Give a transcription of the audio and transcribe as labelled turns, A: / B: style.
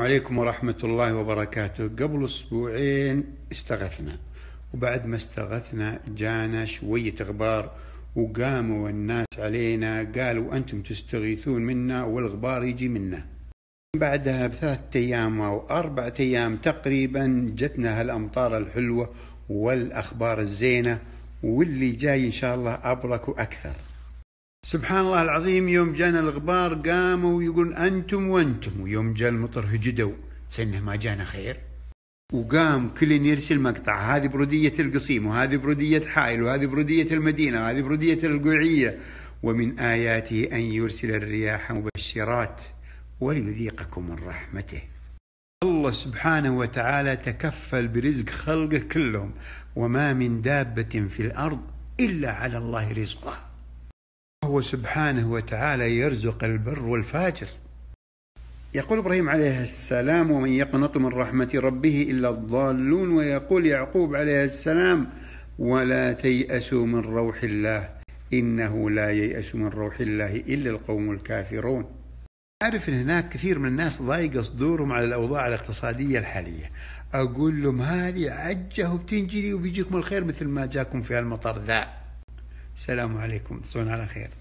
A: السلام عليكم ورحمة الله وبركاته قبل أسبوعين استغثنا وبعد ما استغثنا جانا شوية أخبار وقاموا الناس علينا قالوا أنتم تستغيثون منا والغبار يجي منا بعدها بثلاثة أيام أو أربعة أيام تقريبا جتنا هالأمطار الحلوة والأخبار الزينة واللي جاي إن شاء الله أبرك وأكثر سبحان الله العظيم يوم جانا الغبار قاموا يقولون أنتم وأنتم ويوم جاء المطر هجدوا تسنه ما جانا خير وقام كل يرسل مقطع هذه برودية القصيم وهذه برودية حائل وهذه برودية المدينة وهذه برودية القيعية ومن آياته أن يرسل الرياح مبشرات وليذيقكم من رحمته الله سبحانه وتعالى تكفل برزق خلقه كلهم وما من دابة في الأرض إلا على الله رزقها وهو سبحانه وتعالى يرزق البر والفاجر يقول ابراهيم عليه السلام ومن يقنط من رحمه ربه الا الضالون ويقول يعقوب عليه السلام ولا تياسوا من روح الله انه لا يياس من روح الله الا القوم الكافرون أعرف أن هناك كثير من الناس ضايق صدورهم على الأوضاع الاقتصادية الحالية أقول لهم هذه عجة وبتنجلي وبيجيكم الخير مثل ما جاكم في المطر ذا السلام عليكم تصبحون على خير